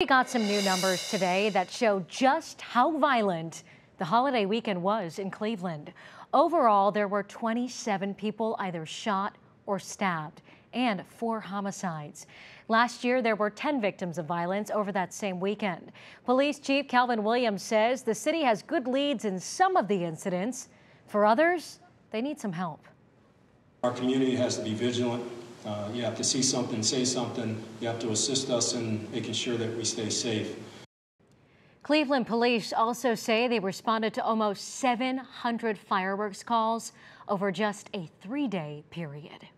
We got some new numbers today that show just how violent the holiday weekend was in Cleveland. Overall, there were 27 people either shot or stabbed and four homicides. Last year, there were 10 victims of violence over that same weekend. Police Chief Calvin Williams says the city has good leads in some of the incidents. For others, they need some help. Our community has to be vigilant uh, you have to see something, say something. You have to assist us in making sure that we stay safe. Cleveland police also say they responded to almost 700 fireworks calls over just a three day period.